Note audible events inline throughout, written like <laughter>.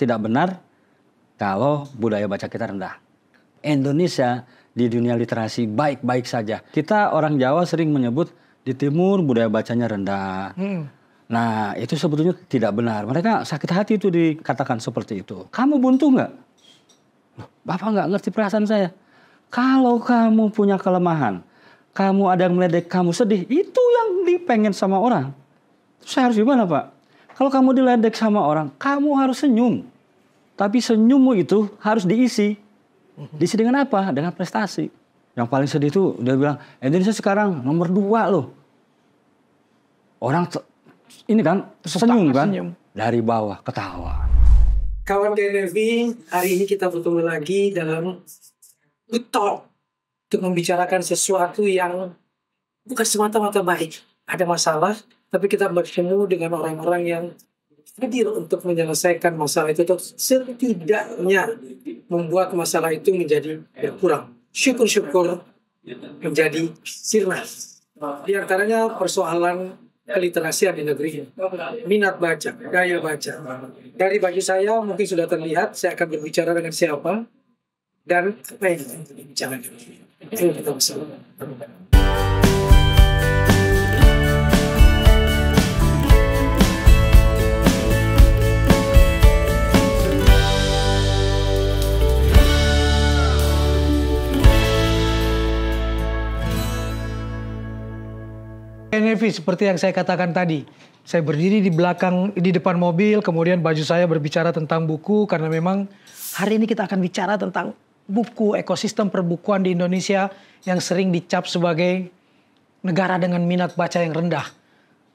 tidak benar kalau budaya baca kita rendah. Indonesia di dunia literasi baik-baik saja. Kita orang Jawa sering menyebut di timur budaya bacanya rendah. Hmm. Nah, itu sebetulnya tidak benar. Mereka sakit hati itu dikatakan seperti itu. Kamu buntu nggak? Bapak nggak ngerti perasaan saya. Kalau kamu punya kelemahan, kamu ada yang meledek, kamu sedih, itu yang dipengen sama orang. Saya harus gimana, Pak? Kalau kamu diledek sama orang, kamu harus senyum. Tapi senyummu itu harus diisi. Diisi dengan apa? Dengan prestasi. Yang paling sedih itu dia bilang, Indonesia sekarang nomor dua loh. Orang ini kan senyum kan? Senyum. Dari bawah ketawa. Kawan DNFB, hari ini kita bertemu lagi dalam Good Talk. Untuk membicarakan sesuatu yang bukan semata-mata baik. Ada masalah, tapi kita bertemu dengan orang-orang yang hadir untuk menyelesaikan masalah itu atau setidaknya membuat masalah itu menjadi berkurang. Syukur-syukur menjadi sirna. Di antaranya persoalan literasi di negeri Minat baca, gaya baca. Dari baju saya mungkin sudah terlihat, saya akan berbicara dengan siapa dan apa yang kita bicara. Itu kita bersama. CCTV seperti yang saya katakan tadi. Saya berdiri di belakang di depan mobil, kemudian baju saya berbicara tentang buku karena memang hari ini kita akan bicara tentang buku ekosistem perbukuan di Indonesia yang sering dicap sebagai negara dengan minat baca yang rendah.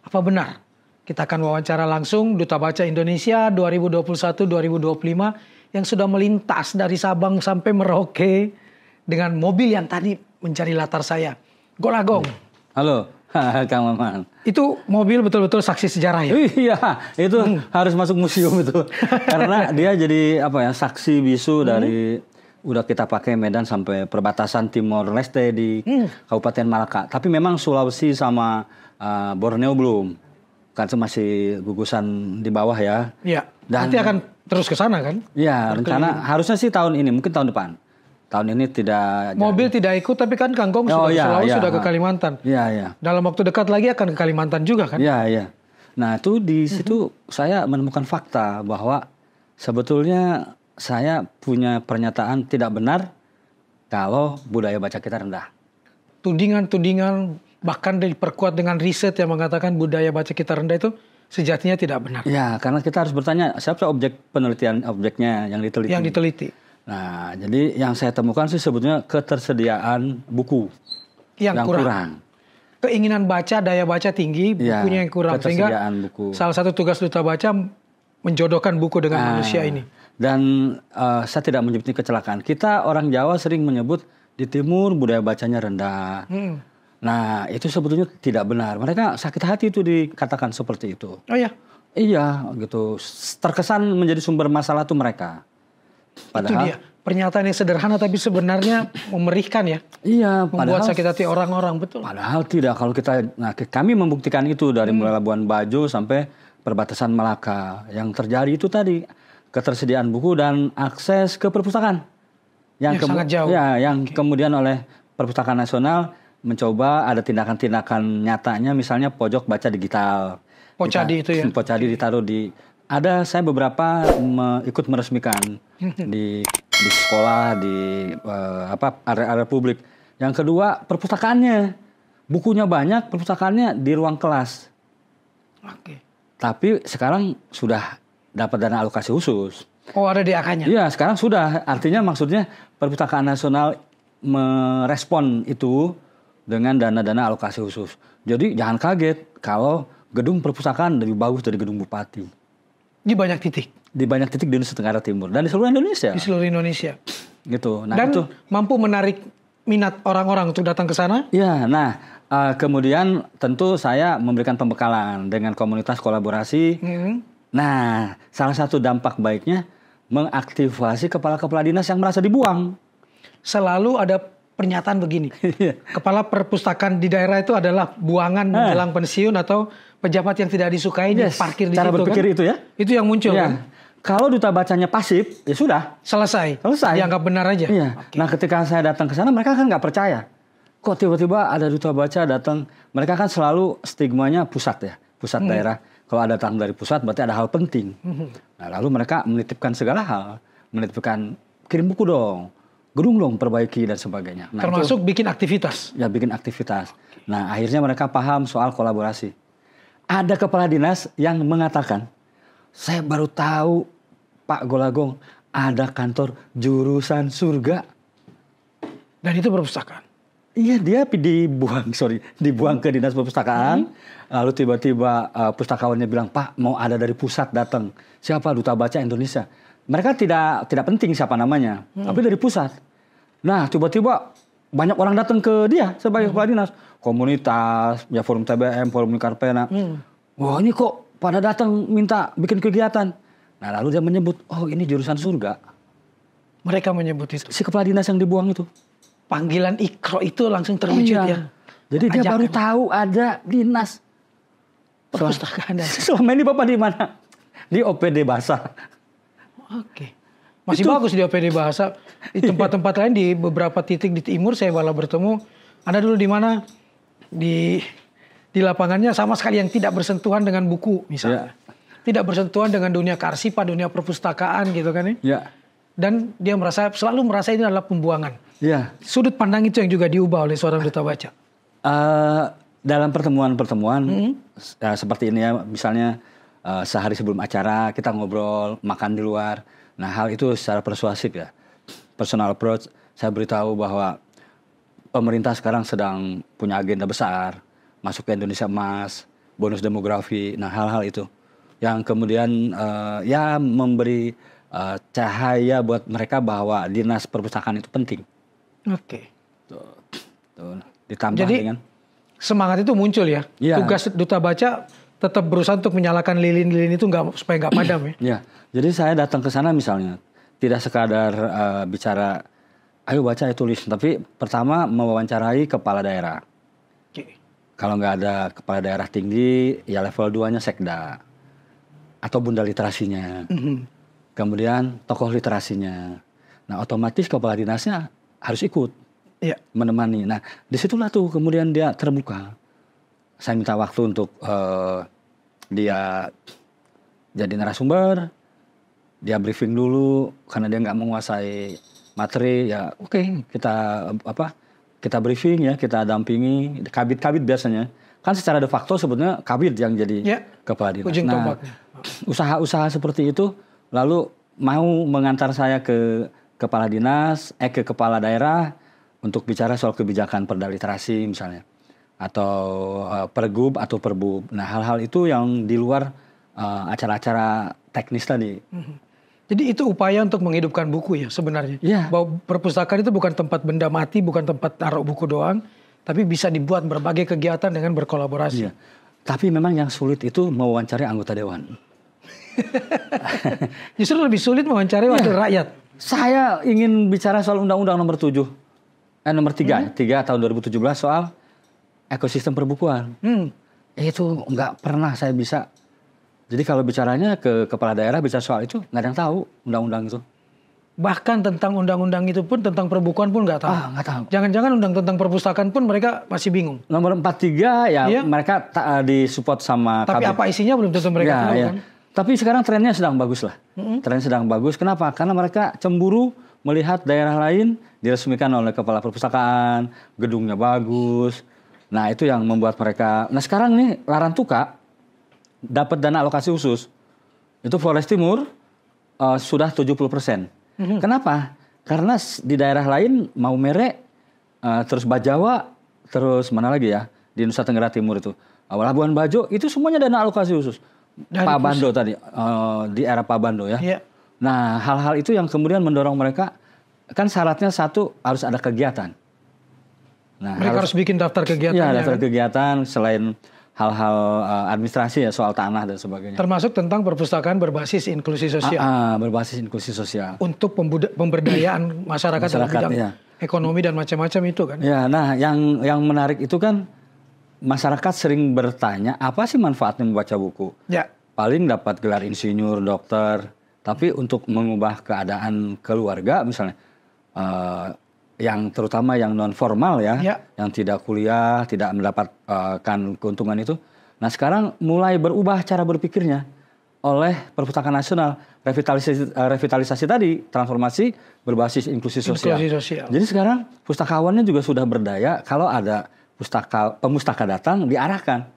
Apa benar? Kita akan wawancara langsung Duta Baca Indonesia 2021-2025 yang sudah melintas dari Sabang sampai Merauke dengan mobil yang tadi mencari latar saya. Golagong. Halo. <laughs> Kang Maman. Itu mobil betul-betul saksi sejarah ya. Iya, itu hmm. harus masuk museum itu. <laughs> Karena dia jadi apa ya, saksi bisu hmm. dari udah kita pakai Medan sampai perbatasan Timor Leste di hmm. Kabupaten Malaka. Tapi memang Sulawesi sama uh, Borneo belum. Kan itu masih gugusan di bawah ya. Iya. nanti akan terus ke sana kan? Iya, rencana harusnya sih tahun ini, mungkin tahun depan tahun ini tidak mobil jadi. tidak ikut tapi kan kangkung Kong oh, sudah ya, ya, sudah ke iya. Kalimantan. Iya iya. Dalam waktu dekat lagi akan ke Kalimantan juga kan? Iya iya. Nah itu di mhm. situ mm-hmm. saya menemukan fakta bahwa sebetulnya saya punya pernyataan tidak benar kalau budaya baca kita rendah. Tudingan-tudingan bahkan diperkuat dengan riset yang mengatakan budaya baca kita rendah itu sejatinya tidak benar. Ya, karena kita harus bertanya siapa objek penelitian objeknya yang diteliti. Yang diteliti. Nah, jadi yang saya temukan sih sebetulnya ketersediaan buku yang, yang kurang. kurang. Keinginan baca, daya baca tinggi, ya, bukunya yang kurang sehingga buku. salah satu tugas duta baca menjodohkan buku dengan nah, manusia ini. Dan uh, saya tidak menyebutnya kecelakaan. Kita orang Jawa sering menyebut di timur budaya bacanya rendah. Hmm. Nah, itu sebetulnya tidak benar. Mereka sakit hati itu dikatakan seperti itu. Oh iya. Iya, gitu. Terkesan menjadi sumber masalah itu mereka. Padahal, Itu dia. Pernyataan yang sederhana tapi sebenarnya memerihkan ya. Iya. Membuat sakit hati orang-orang betul. Padahal tidak kalau kita, nah kami membuktikan itu dari hmm. mulai Labuan Bajo sampai perbatasan Malaka. Yang terjadi itu tadi ketersediaan buku dan akses ke perpustakaan yang, yang sangat jauh. Ya, yang okay. kemudian oleh perpustakaan nasional mencoba ada tindakan-tindakan nyatanya misalnya pojok baca digital. Pocadi Kita, itu ya. <laughs> Pocadi ditaruh di ada saya beberapa me, ikut meresmikan <laughs> di di sekolah di uh, apa area-area publik. Yang kedua perpustakaannya, bukunya banyak, perpustakaannya di ruang kelas. Oke. Tapi sekarang sudah dapat dana alokasi khusus. Oh ada di akarnya. Iya sekarang sudah. Artinya maksudnya perpustakaan nasional merespon itu dengan dana-dana alokasi khusus. Jadi jangan kaget kalau gedung perpustakaan lebih bagus dari gedung bupati. Di banyak titik. Di banyak titik di Nusa Tenggara Timur dan di seluruh Indonesia. Di seluruh Indonesia. Gitu. Nah, dan itu mampu menarik minat orang-orang untuk datang ke sana? Ya, Nah, uh, kemudian tentu saya memberikan pembekalan dengan komunitas kolaborasi. Hmm. Nah, salah satu dampak baiknya mengaktifasi kepala-kepala dinas yang merasa dibuang. Selalu ada pernyataan begini. <laughs> Iya. Kepala perpustakaan di daerah itu adalah buangan ah. menjelang pensiun atau pejabat yang tidak disukai yes, parkir di situ kan? itu ya. Itu yang muncul ya. kan. Kalau duta bacanya pasif, ya sudah. Selesai. Selesai. Dianggap benar aja. Iya. Okay. Nah, ketika saya datang ke sana mereka kan nggak percaya. Kok tiba-tiba ada duta baca datang? Mereka kan selalu stigmanya pusat ya, pusat hmm. daerah. Kalau ada tamu dari pusat berarti ada hal penting. Hmm. Nah, lalu mereka menitipkan segala hal, menitipkan kirim buku dong gedung dong perbaiki dan sebagainya. Nah, Termasuk itu, bikin aktivitas. Ya bikin aktivitas. Nah akhirnya mereka paham soal kolaborasi. Ada kepala dinas yang mengatakan, saya baru tahu Pak Golagong ada kantor jurusan surga. Dan itu perpustakaan. Iya dia dibuang sorry dibuang ke dinas perpustakaan hmm. lalu tiba-tiba uh, pustakawannya bilang Pak mau ada dari pusat datang siapa duta baca Indonesia mereka tidak tidak penting siapa namanya, hmm. tapi dari pusat. Nah, tiba-tiba banyak orang datang ke dia sebagai hmm. kepala dinas, komunitas, ya forum TBM, forum Karpena. Hmm. Wah, ini kok pada datang minta bikin kegiatan. Nah, lalu dia menyebut, "Oh, ini jurusan surga." Mereka menyebut itu. Si kepala dinas yang dibuang itu. Panggilan ikro itu langsung terwujud iya. ya. Jadi Ajak dia baru kan. tahu ada dinas perpustakaan. <laughs> Selama ini Bapak di mana? Di OPD basah. Oke. Okay. Masih itu. bagus di APD bahasa. Di tempat-tempat lain di beberapa titik di timur saya malah bertemu. Anda dulu di mana? Di di lapangannya sama sekali yang tidak bersentuhan dengan buku misalnya. Yeah. Tidak bersentuhan dengan dunia karsipan, dunia perpustakaan gitu kan ya. Yeah. Dan dia merasa selalu merasa ini adalah pembuangan. Yeah. Sudut pandang itu yang juga diubah oleh seorang duta baca. Uh, dalam pertemuan-pertemuan mm -hmm. ya, seperti ini ya misalnya Eh, sehari sebelum acara kita ngobrol makan di luar nah hal itu secara persuasif ya personal approach saya beritahu bahwa pemerintah sekarang sedang punya agenda besar masuk ke Indonesia emas bonus demografi nah hal-hal itu yang kemudian uh, ya memberi uh, cahaya buat mereka bahwa dinas perpustakaan itu penting oke okay. tuh, tuh, ditambah Jadi, dengan semangat itu muncul ya, ya. tugas duta baca tetap berusaha untuk menyalakan lilin-lilin itu nggak supaya nggak padam ya? Ya, jadi saya datang ke sana misalnya tidak sekadar uh, bicara, ayo baca, ayo tulis, tapi pertama mewawancarai kepala daerah. Kalau nggak ada kepala daerah tinggi, ya level 2-nya sekda atau bunda literasinya, mm -hmm. kemudian tokoh literasinya. Nah, otomatis kepala dinasnya harus ikut yeah. menemani. Nah, disitulah tuh kemudian dia terbuka saya minta waktu untuk uh, dia jadi narasumber, dia briefing dulu karena dia nggak menguasai materi ya oke okay, kita apa kita briefing ya kita dampingi kabit-kabit biasanya kan secara de facto sebetulnya kabit yang jadi ya, kepala dinas. nah usaha-usaha seperti itu lalu mau mengantar saya ke kepala dinas eh ke kepala daerah untuk bicara soal kebijakan perda literasi misalnya atau uh, pergub atau perbub. Nah, hal-hal itu yang di luar eh, acara-acara uh, acara teknis tadi. Mhm. Jadi itu upaya untuk menghidupkan buku ya sebenarnya. Yeah. Bahwa perpustakaan itu bukan tempat benda mati, bukan tempat taruh buku doang, tapi bisa dibuat berbagai kegiatan dengan berkolaborasi. Yeah. Tapi memang yang sulit itu mewawancarai anggota dewan. <laughs> Justru lebih sulit mewawancarai wakil yeah. rakyat. Saya ingin bicara soal Undang-Undang Nomor 7 eh nomor 3, hmm. 3 tahun 2017 soal ekosistem perbukuan. Hmm. Itu nggak pernah saya bisa. Jadi kalau bicaranya ke kepala daerah bisa soal itu nggak ada yang tahu undang-undang itu. Bahkan tentang undang-undang itu pun tentang perbukuan pun nggak tahu. Ah, tahu. Jangan-jangan undang tentang perpustakaan pun mereka masih bingung. Nomor 43 ya iya. mereka eh, disupport sama Tapi apa isinya belum tentu mereka ya, tahu iya. kan. Tapi sekarang trennya sedang bagus lah. Mm -hmm. Tren sedang bagus. Kenapa? Karena mereka cemburu melihat daerah lain diresmikan oleh kepala perpustakaan, gedungnya bagus, Nah itu yang membuat mereka. Nah sekarang nih Larantuka dapat dana alokasi khusus itu Flores Timur uh, sudah 70 persen. Mm -hmm. Kenapa? Karena di daerah lain mau merek uh, eh, terus Bajawa terus mana lagi ya di Nusa Tenggara Timur itu awal eh, Labuan Bajo itu semuanya dana alokasi khusus. Dari Pak Bando tadi uh, di era Pak Bando ya. Yeah. Nah hal-hal itu yang kemudian mendorong mereka kan syaratnya satu harus ada kegiatan. Nah, Mereka harus, harus bikin daftar kegiatan. Ya, iya, daftar kan? kegiatan selain hal-hal uh, administrasi ya soal tanah dan sebagainya. Termasuk tentang perpustakaan berbasis inklusi sosial. Ah, ah berbasis inklusi sosial. Untuk pemberdayaan masyarakat, <coughs> masyarakat dalam bidang ya. ekonomi dan macam-macam itu kan. Ya, nah yang yang menarik itu kan masyarakat sering bertanya apa sih manfaatnya membaca buku? Ya. Paling dapat gelar insinyur, dokter, tapi untuk mengubah keadaan keluarga misalnya uh, yang terutama yang non formal ya, ya. yang tidak kuliah, tidak mendapatkan keuntungan itu. Nah sekarang mulai berubah cara berpikirnya oleh perpustakaan nasional revitalisasi eh, revitalisasi tadi transformasi berbasis inklusi sosial. Inklusi sosial. Jadi sekarang pustakawannya juga sudah berdaya kalau ada pustaka pemustaka datang diarahkan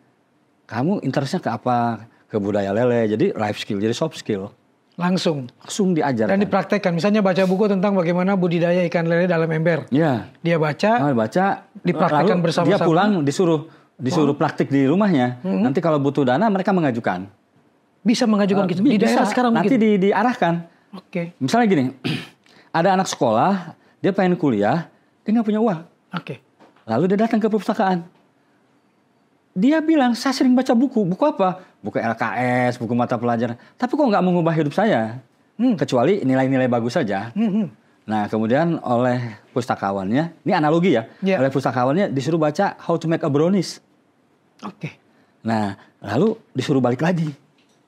kamu interestnya ke apa ke budaya lele jadi life skill jadi soft skill langsung langsung diajar dan dipraktekkan misalnya baca buku tentang bagaimana budidaya ikan lele dalam ember ya dia baca nah, baca dipraktekkan bersama dia pulang disuruh disuruh oh. praktik di rumahnya hmm. nanti kalau butuh dana mereka mengajukan bisa mengajukan uh, gitu di daerah bisa. sekarang nanti di, diarahkan oke okay. misalnya gini <clears throat> ada anak sekolah dia pengen kuliah dia nggak punya uang oke okay. lalu dia datang ke perpustakaan dia bilang saya sering baca buku. Buku apa? Buku LKS, buku mata pelajaran. Tapi kok nggak mengubah hidup saya? Hmm, kecuali nilai-nilai bagus saja. Hmm, hmm. Nah, kemudian oleh pustakawannya, ini analogi ya. Yeah. Oleh pustakawannya disuruh baca How to Make a Brownies. Oke. Okay. Nah, lalu disuruh balik lagi.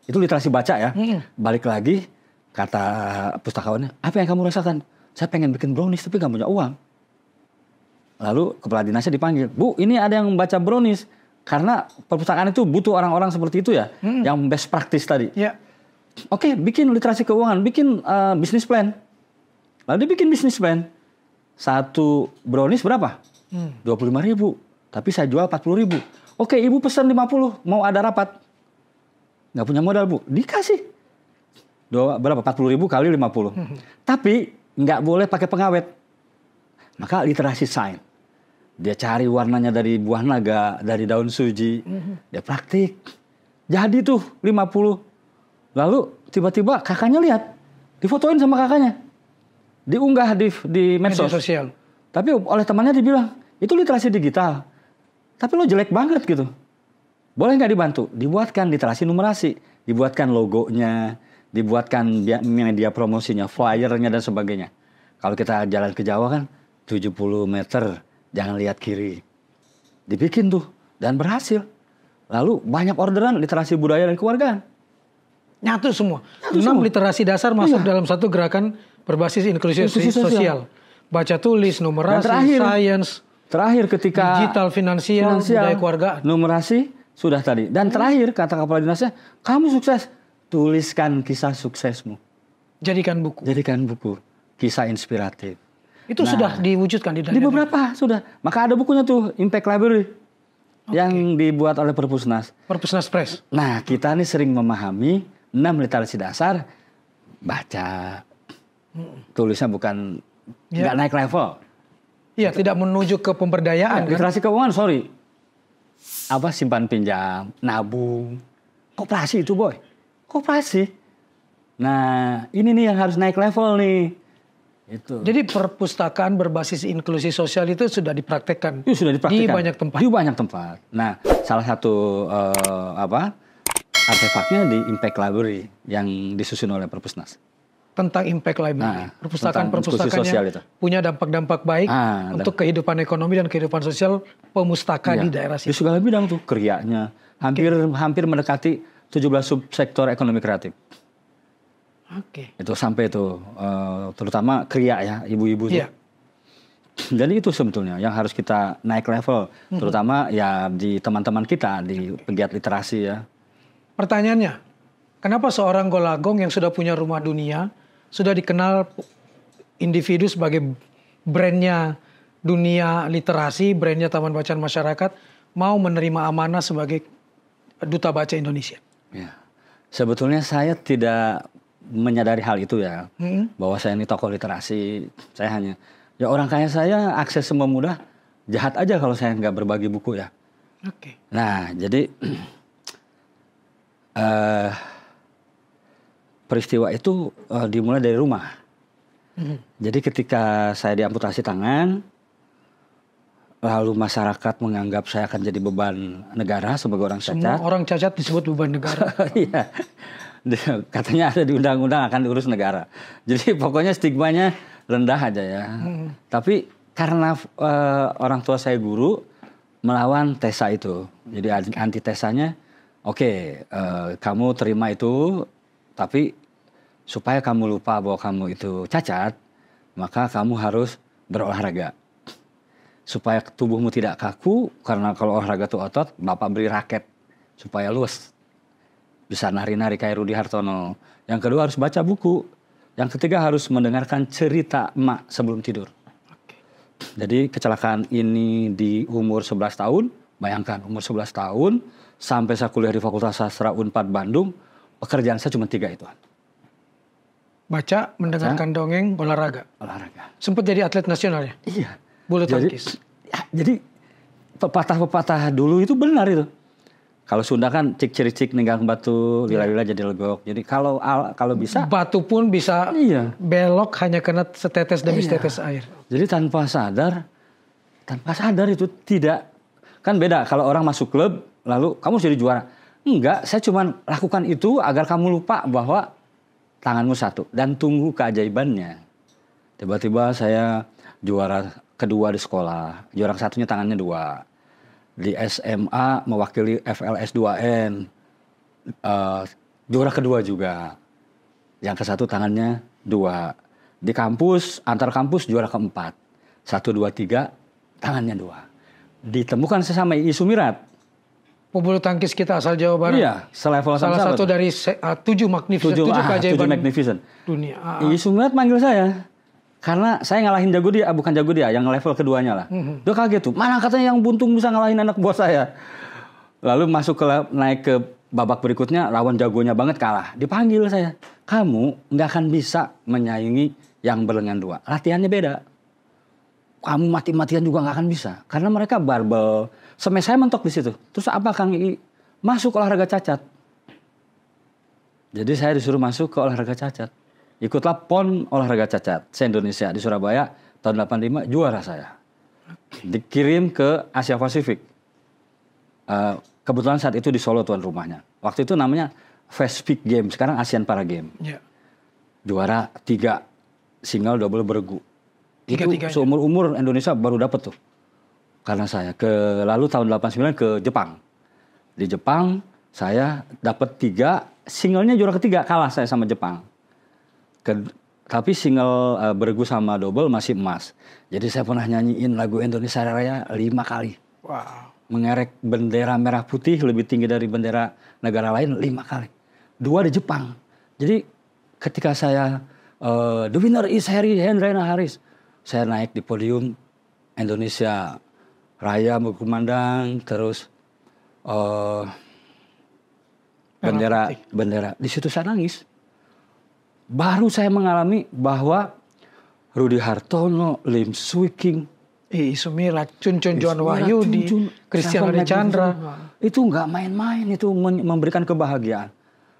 Itu literasi baca ya. Hmm. Balik lagi kata pustakawannya, "Apa yang kamu rasakan?" "Saya pengen bikin brownies tapi nggak punya uang." Lalu kepala dinasnya dipanggil, "Bu, ini ada yang baca brownies." Karena perpustakaan itu butuh orang-orang seperti itu ya, hmm. yang best practice tadi. Ya. Oke, okay, bikin literasi keuangan, bikin uh, eh, bisnis plan. Lalu dia bikin bisnis plan. Satu brownies berapa? Hmm. Dua Hmm. 25 ribu. Tapi saya jual 40 ribu. Oke, okay, ibu pesan 50, mau ada rapat. Nggak punya modal, Bu. Dikasih. Dua, berapa? 40 ribu kali lima Hmm. Tapi nggak boleh pakai pengawet. Maka literasi sign dia cari warnanya dari buah naga, dari daun suji, mm-hmm. dia praktik. Jadi tuh 50. Lalu tiba-tiba kakaknya lihat, difotoin sama kakaknya. Diunggah di di medsos. Media sosial. Tapi oleh temannya dibilang, itu literasi digital. Tapi lo jelek banget gitu. Boleh nggak dibantu? Dibuatkan literasi numerasi, dibuatkan logonya, dibuatkan media promosinya, flyernya dan sebagainya. Kalau kita jalan ke Jawa kan 70 meter jangan lihat kiri. Dibikin tuh dan berhasil. Lalu banyak orderan literasi budaya dan keluarga. Nyatu semua. Nyatu Enam semua. literasi dasar masuk iya. dalam satu gerakan berbasis inklusi, sosial. sosial. Baca tulis, numerasi, terakhir, science. Terakhir ketika digital finansial, finansial budaya keluarga. Numerasi sudah tadi. Dan hmm. terakhir kata kepala dinasnya, kamu sukses, tuliskan kisah suksesmu. Jadikan buku. Jadikan buku, kisah inspiratif. Itu nah, sudah diwujudkan di, di beberapa sudah. Maka ada bukunya tuh Impact Library okay. yang dibuat oleh Perpusnas. Perpusnas Press. Nah, kita nih sering memahami enam literasi dasar baca hmm. tulisnya bukan ya. nggak ya. naik level. Iya, tidak menuju ke pemberdayaan. literasi kan? Literasi keuangan, sorry. Apa simpan pinjam, nabung, koperasi itu boy, koperasi. Nah, ini nih yang harus naik level nih. Itu. Jadi perpustakaan berbasis inklusi sosial itu sudah dipraktekkan. Ya, sudah dipraktekkan. Di banyak tempat. Di banyak tempat. Nah, salah satu uh, apa artefaknya di Impact Library yang disusun oleh Perpusnas. Tentang Impact Library. Nah, Perpustakaan-perpustakaan yang itu. punya dampak-dampak baik nah, untuk dan... kehidupan ekonomi dan kehidupan sosial pemustaka iya. di daerah situ. Di segala Bidang tuh kerjanya hampir okay. hampir mendekati 17 subsektor ekonomi kreatif. Oke. Okay. Itu sampai itu uh, terutama kria ya ibu-ibu yeah. tuh. Jadi iya. itu sebetulnya yang harus kita naik level, terutama ya di teman-teman kita di pegiat literasi ya. Pertanyaannya, kenapa seorang golagong yang sudah punya rumah dunia, sudah dikenal individu sebagai brandnya dunia literasi, brandnya Taman Bacaan Masyarakat, mau menerima amanah sebagai duta baca Indonesia? Ya. Sebetulnya saya tidak menyadari hal itu ya hmm. bahwa saya ini tokoh literasi saya hanya ya orang kaya saya akses semua mudah jahat aja kalau saya nggak berbagi buku ya oke okay. nah jadi uh, <clears throat> peristiwa itu uh, dimulai dari rumah hmm. jadi ketika saya diamputasi tangan lalu masyarakat menganggap saya akan jadi beban negara sebagai orang cacat semua orang cacat disebut beban negara <laughs> iya <laughs> katanya ada di undang-undang akan diurus negara. Jadi pokoknya stigmanya rendah aja ya. Hmm. Tapi karena uh, orang tua saya guru melawan tesa itu. Jadi anti tesanya oke, okay, uh, eh, kamu terima itu tapi supaya kamu lupa bahwa kamu itu cacat, maka kamu harus berolahraga. Supaya tubuhmu tidak kaku karena kalau olahraga itu otot, Bapak beri raket supaya luas bisa nari-nari kayak Rudi Hartono. Yang kedua harus baca buku. Yang ketiga harus mendengarkan cerita emak sebelum tidur. Jadi kecelakaan ini di umur 11 tahun, bayangkan umur 11 tahun sampai saya kuliah di Fakultas Sastra Unpad Bandung, pekerjaan saya cuma tiga itu. Baca, mendengarkan dongeng, olahraga. Olahraga. Sempat jadi atlet nasional ya? Iya. Bulu tangkis. Jadi, ya, jadi pepatah-pepatah dulu itu benar itu kalau Sunda kan cik-ciri-cik ninggang batu, lila-lila iya. jadi legok. Jadi kalau kalau bisa batu pun bisa iya. belok hanya karena setetes demi iya. setetes air. Jadi tanpa sadar tanpa sadar itu tidak kan beda kalau orang masuk klub lalu kamu jadi juara. Enggak, saya cuma lakukan itu agar kamu lupa bahwa tanganmu satu dan tunggu keajaibannya. Tiba-tiba saya juara kedua di sekolah, juara satunya tangannya dua di SMA mewakili FLS 2N uh, eh, juara kedua juga yang ke satu tangannya dua di kampus antar kampus juara keempat satu dua tiga tangannya dua ditemukan sesama I Sumirat pebulu tangkis kita asal Jawa Barat. Iya, selevel salah satu dari se, uh, tujuh magnificent, tujuh, tujuh ah, tujuh magnificent. dunia. Ah, Iis ah. Sumirat manggil saya karena saya ngalahin jago dia, ah, bukan jago dia, yang level keduanya lah. Mm-hmm. Dia kaget tuh, mana katanya yang buntung bisa ngalahin anak buah saya. Lalu masuk ke naik ke babak berikutnya, lawan jagonya banget kalah. Dipanggil saya, kamu nggak akan bisa menyaingi yang berlengan dua. Latihannya beda. Kamu mati-matian juga nggak akan bisa, karena mereka barbel. Semes saya mentok di situ. Terus apa Kang I? Masuk olahraga cacat. Jadi saya disuruh masuk ke olahraga cacat. Ikutlah PON olahraga cacat se-Indonesia di Surabaya tahun 85 juara saya. Dikirim ke Asia Pasifik. Uh, kebetulan saat itu di Solo tuan rumahnya. Waktu itu namanya Vespeak Games, sekarang Asian Para Games. Yeah. Juara tiga single double bergu. Tiga, itu seumur umur Indonesia baru dapet tuh. Karena saya ke lalu tahun 89 ke Jepang. Di Jepang saya dapat tiga singlenya juara ketiga kalah saya sama Jepang ke, tapi single uh, bergu sama double masih emas. Jadi saya pernah nyanyiin lagu Indonesia Raya lima kali. Wow. Mengerek bendera merah putih lebih tinggi dari bendera negara lain lima kali. Dua di Jepang. Jadi ketika saya uh, the winner is Harry Hendrena Harris. Saya naik di podium Indonesia Raya berkumandang terus uh, bendera bendera di situ saya nangis baru saya mengalami bahwa Rudi Hartono, Lim Swiking, Ih, Sumira, Cun Cun John Wahyudi, Christian Chandra. Itu nggak main-main, itu memberikan kebahagiaan.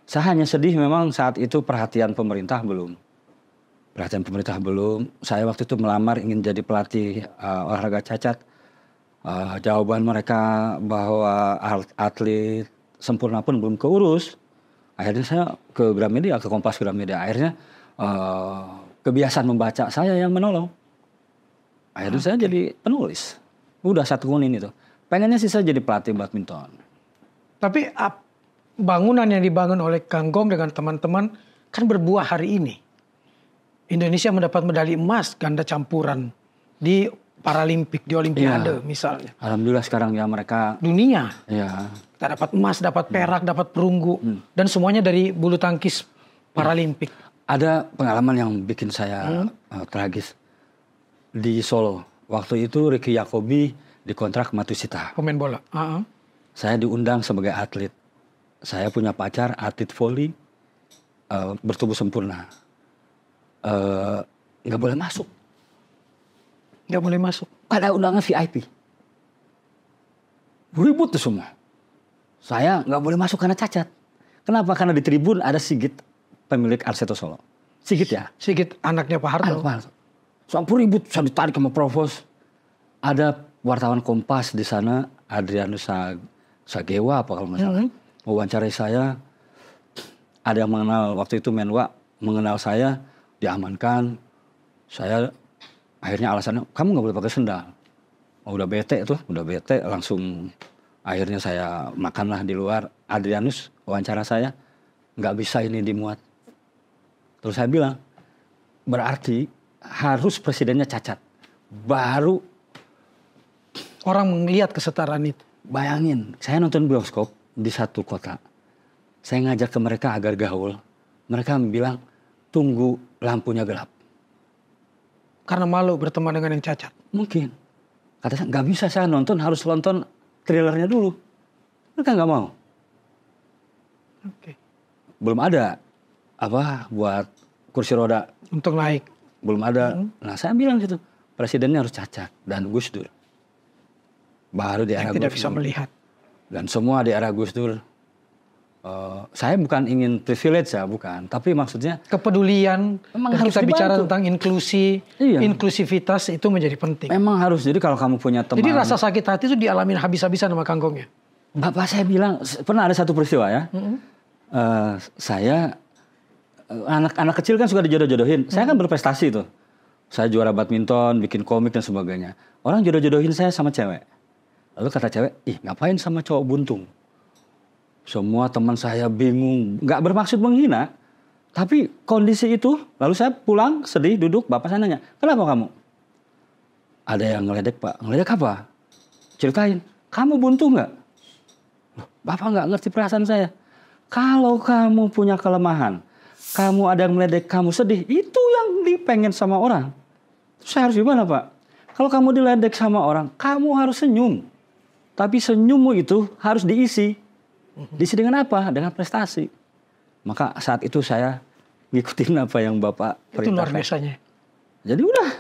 Saya hanya sedih memang saat itu perhatian pemerintah belum. Perhatian pemerintah belum. Saya waktu itu melamar ingin jadi pelatih uh, olahraga cacat. Uh, jawaban mereka bahwa atlet sempurna pun belum keurus akhirnya saya ke Gramedia ke Kompas Gramedia akhirnya uh, kebiasaan membaca saya yang menolong akhirnya okay. Ah, saya jadi penulis udah satu ini tuh. pengennya sih saya jadi pelatih badminton tapi ap, bangunan yang dibangun oleh Kang Gong dengan teman-teman kan berbuah hari ini Indonesia mendapat medali emas ganda campuran di Paralimpik di Olimpiade ya. misalnya. Alhamdulillah sekarang ya mereka dunia. Ya kita dapat emas, dapat perak, hmm. dapat perunggu hmm. dan semuanya dari bulu tangkis paralimpik. Ada pengalaman yang bikin saya hmm? uh, tragis di Solo. Waktu itu Ricky Yakobi dikontrak Matusita. Pemain bola. Uh -huh. Saya diundang sebagai atlet. Saya punya pacar atlet volley uh, bertubuh sempurna. Eh, nggak uh, boleh masuk. Nggak boleh masuk. Ada undangan VIP. Ribut tuh semua. Saya nggak boleh masuk karena cacat. Kenapa? Karena di tribun ada Sigit pemilik Arseto Solo. Sigit ya? Sigit anaknya Pak Harto. Anak Pak Harto. Sampai ribut, saya ditarik sama provos. Ada wartawan Kompas di sana, Adrianus Sagewa apa kalau misalnya? Mm-hmm. Mewawancarai saya, ada yang mengenal waktu itu Menwa mengenal saya diamankan. Saya akhirnya alasannya kamu nggak boleh pakai sendal. Oh, udah bete tuh, udah bete langsung akhirnya saya makanlah di luar Adrianus wawancara saya nggak bisa ini dimuat terus saya bilang berarti harus presidennya cacat baru orang melihat kesetaraan itu bayangin saya nonton bioskop di satu kota saya ngajak ke mereka agar gaul mereka bilang tunggu lampunya gelap karena malu berteman dengan yang cacat mungkin kata saya nggak bisa saya nonton harus nonton trailernya dulu. Mereka nggak mau. Oke. Okay. Belum ada apa buat kursi roda. Untuk naik. Belum ada. Hmm. Nah saya bilang gitu, presidennya harus cacat dan Gus Dur. Baru di era Gus Tidak bisa melihat. Dan semua di era Gus Dur Eh, saya bukan ingin privilege ya, bukan. Tapi maksudnya kepedulian. Memang harus kita bicara tentang inklusi, iya. inklusivitas itu menjadi penting. Memang harus. Jadi kalau kamu punya teman. Jadi rasa sakit hati itu dialami habis-habisan sama kangkongnya. Bapak saya bilang pernah ada satu peristiwa ya. Mm -hmm. uh, saya eh, anak-anak kecil kan suka dijodoh-jodohin. Mm -hmm. Saya kan berprestasi tuh. Saya juara badminton, bikin komik dan sebagainya. Orang jodoh-jodohin saya sama cewek. Lalu kata cewek, ih ngapain sama cowok buntung? Semua teman saya bingung, nggak bermaksud menghina, tapi kondisi itu. Lalu saya pulang sedih, duduk, bapak saya nanya, kenapa kamu? Ada yang ngeledek pak, ngeledek apa? Ceritain, kamu buntu nggak? Bapak nggak ngerti perasaan saya. Kalau kamu punya kelemahan, kamu ada yang meledek, kamu sedih, itu yang dipengen sama orang. saya harus gimana pak? Kalau kamu diledek sama orang, kamu harus senyum. Tapi senyummu itu harus diisi Mhm. Diisi dengan apa? Dengan prestasi. Maka saat itu saya ngikutin apa yang Bapak perintahkan. Itu luar biasanya. Jadi udah.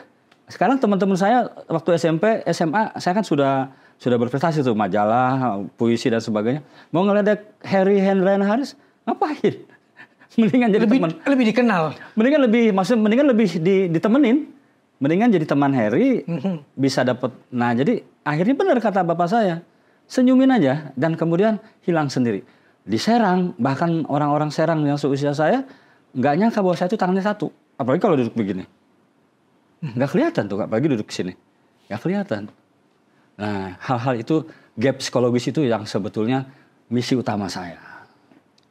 Sekarang teman-teman saya waktu SMP, SMA, saya kan sudah sudah berprestasi tuh majalah, puisi dan sebagainya. Mau ngeledek Harry dan Harris, ngapain? <laughs> Mendingan jadi teman. Lebih dikenal. Mendingan lebih maksud mendingan lebih ditemenin. Mendingan jadi teman Harry mhm. bisa dapat. Nah, jadi akhirnya benar kata bapak saya senyumin aja dan kemudian hilang sendiri. diserang bahkan orang-orang Serang yang seusia saya nggak nyangka bahwa saya itu tangannya satu. Apalagi kalau duduk begini. Nggak kelihatan tuh, apalagi duduk sini. Nggak kelihatan. Nah, hal-hal itu, gap psikologis itu yang sebetulnya misi utama saya.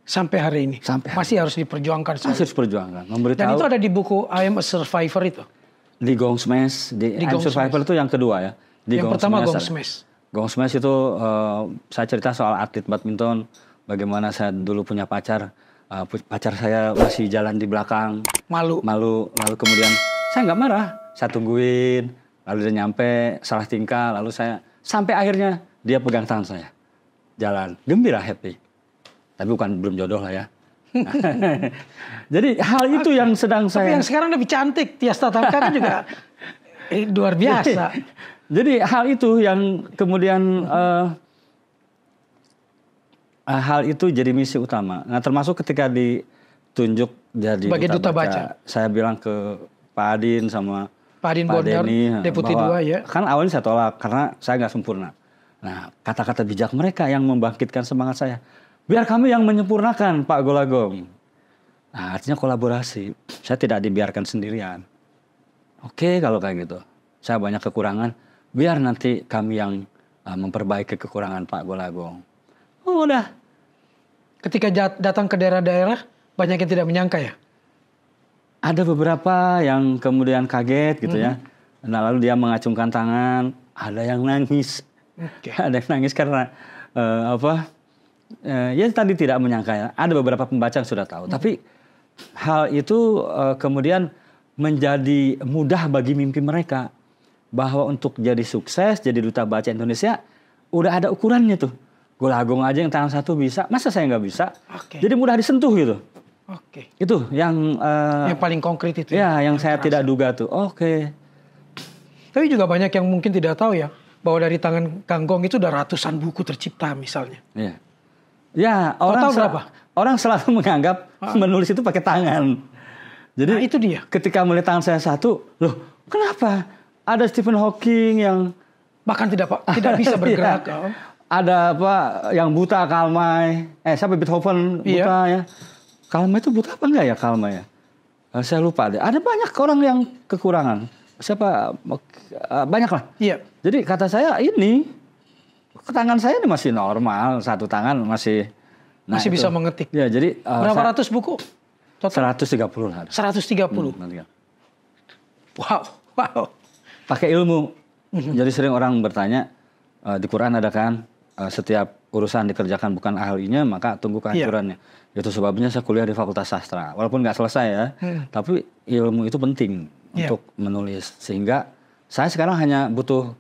Sampai hari ini? Sampai hari Masih ini. harus diperjuangkan? Masih harus diperjuangkan. Memberitahu, Dan itu ada di buku I Am A Survivor itu? Di Gong Smash, di, di I Am Survivor itu yang kedua ya. Di yang Gong pertama Smash Gong Smash. Gong Smash itu uh, saya cerita soal atlet badminton, bagaimana saya dulu punya pacar, uh, pacar saya masih jalan di belakang, malu, malu, lalu kemudian saya nggak marah, saya tungguin, lalu dia nyampe salah tingkah, lalu saya sampai akhirnya dia pegang tangan saya, jalan, gembira, happy, tapi bukan belum jodoh lah ya. <laughs> Jadi hal itu yang sedang Tapi saya. Tapi yang sekarang lebih cantik, Tias kan juga eh, luar biasa. <laughs> Jadi hal itu yang kemudian uh, hal itu jadi misi utama. Nah termasuk ketika ditunjuk jadi Bagi duta, duta baca, baca, saya bilang ke Pak Adin sama Pak Adin Pak Denny, eh, Deputi bahwa, 2 ya. Kan awalnya saya tolak karena saya nggak sempurna. Nah kata-kata bijak mereka yang membangkitkan semangat saya. Biar kami yang menyempurnakan Pak Golagong. Nah artinya kolaborasi. Saya tidak dibiarkan sendirian. Oke kalau kayak gitu. Saya banyak kekurangan biar nanti kami yang uh, memperbaiki kekurangan Pak Golagong. Oh udah. Ketika datang ke daerah-daerah, banyak yang tidak menyangka ya? Ada beberapa yang kemudian kaget gitu mm -hmm. ya. Mm-hmm. Nah lalu dia mengacungkan tangan, ada yang nangis. Okay. <laughs> ada yang nangis karena uh, apa? Uh, ya tadi tidak menyangka ya. Ada beberapa pembaca yang sudah tahu. Mm -hmm. Tapi hal itu uh, kemudian menjadi mudah bagi mimpi mereka bahwa untuk jadi sukses, jadi duta baca Indonesia, udah ada ukurannya tuh. lagung aja yang tangan satu bisa, masa saya nggak bisa? Okay. Jadi mudah disentuh gitu. Oke. Itu yang uh, yang paling konkret itu. Ya? ya, yang, yang saya terasa. tidak duga tuh. Oke. Tapi juga banyak yang mungkin tidak tahu ya bahwa dari tangan Kang Gong itu udah ratusan buku tercipta misalnya. Iya. Ya, orang Total berapa? Orang selalu <laughs> menganggap ah. menulis itu pakai tangan. Jadi nah, itu dia. Ketika melihat tangan saya satu, loh, kenapa? Ada Stephen Hawking yang bahkan tidak pak tidak bisa <laughs> iya. bergerak. iya. Ada apa yang buta Kalmai, eh siapa Beethoven iya. buta iya. ya. Kalmai itu buta apa enggak ya Kalmai ya? Eh, saya lupa deh. Ada banyak orang yang kekurangan. Siapa eh, banyak lah. Iya. Jadi kata saya ini tangan saya ini masih normal, satu tangan masih nah masih itu. bisa mengetik. Ya, jadi uh, berapa ratus buku? Total? 130 lah. 130. Hmm, puluh ya. Wow, <laughs> wow pakai ilmu. Mhm. Jadi sering orang bertanya uh, di Quran ada kan uh, setiap urusan dikerjakan bukan ahlinya maka tunggu iya. kehancurannya. Yeah. Itu sebabnya saya kuliah di Fakultas Sastra. Walaupun nggak selesai ya, hmm. tapi ilmu itu penting yeah. untuk menulis sehingga saya sekarang hanya butuh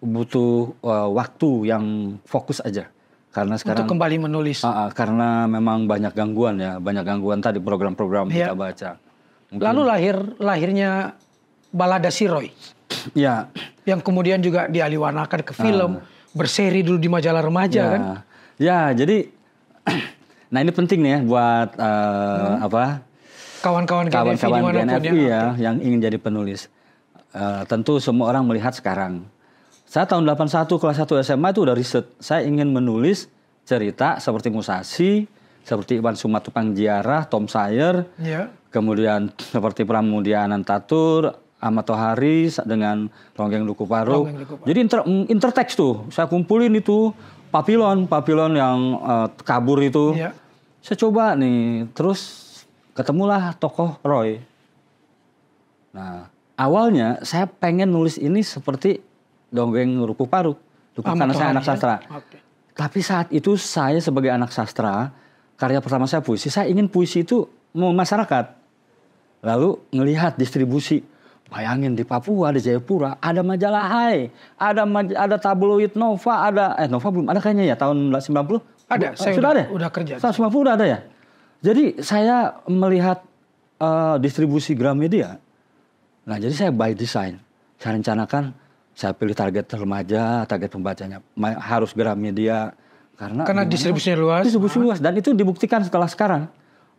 butuh uh, waktu yang fokus aja karena sekarang untuk kembali menulis uh, uh, karena memang banyak gangguan ya banyak gangguan tadi program-program yeah. kita baca Mungkin, lalu lahir lahirnya balada Siroy Ya. Yang kemudian juga dialiwanakan ke film, uh. berseri dulu di majalah remaja ya. kan? Ya, jadi <clears throat> nah ini penting nih ya buat uh, hmm. apa? Kawan-kawan kawan-kawan GNFI ya, iya, yang ingin jadi penulis. Uh, tentu semua orang melihat sekarang. Saya tahun 81 kelas 1 SMA itu udah riset. Saya ingin menulis cerita seperti Musashi, seperti Iwan Sumatupang Jiarah, Tom Sayer, yeah. kemudian seperti Pramudia Tatur. Ahmad Tohari dengan Longgeng Duku Paru. Jadi inter, mm, intertext tuh, saya kumpulin itu papilon, papilon yang uh, kabur itu. Iya. Saya coba nih, terus ketemulah tokoh Roy. Nah, awalnya saya pengen nulis ini seperti dongeng Ruku Paru, Duku karena saya anak sastra. Ya? Tapi saat itu saya sebagai anak sastra, karya pertama saya puisi, saya ingin puisi itu mau masyarakat. Lalu ngelihat distribusi Bayangin di Papua, di Jayapura, ada majalah Hai, ada maj ada tabloid Nova, ada eh Nova belum ada kayaknya ya tahun 90. Ada, Bu, saya sudah udah, ada. Ya? Udah kerja. Tahun 90 udah ada ya. Jadi saya melihat uh, distribusi Gramedia. Nah, jadi saya by design. Saya rencanakan saya pilih target remaja, target pembacanya harus Gramedia karena karena distribusinya luas. Distribusi ah. luas dan itu dibuktikan setelah sekarang.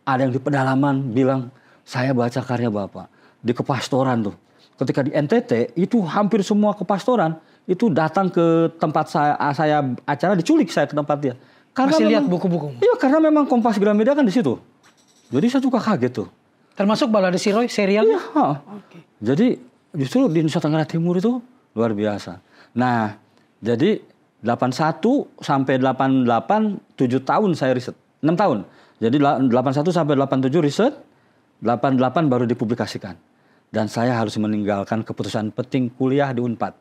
Ada yang di pedalaman bilang saya baca karya Bapak di kepastoran tuh. Ketika di NTT itu hampir semua kepastoran itu datang ke tempat saya, ah, saya acara diculik saya ke tempat dia. Karena Masih lihat buku-buku. Iya karena memang Kompas Gramedia kan di situ. Jadi saya juga kaget tuh. Termasuk balada Siroy serial? Iya. Okay. Jadi justru di Nusa Tenggara Timur itu luar biasa. Nah jadi 81 sampai 88 7 tahun saya riset. 6 tahun. Jadi 81 sampai 87 riset, 88 baru dipublikasikan dan saya harus meninggalkan keputusan penting kuliah di Unpad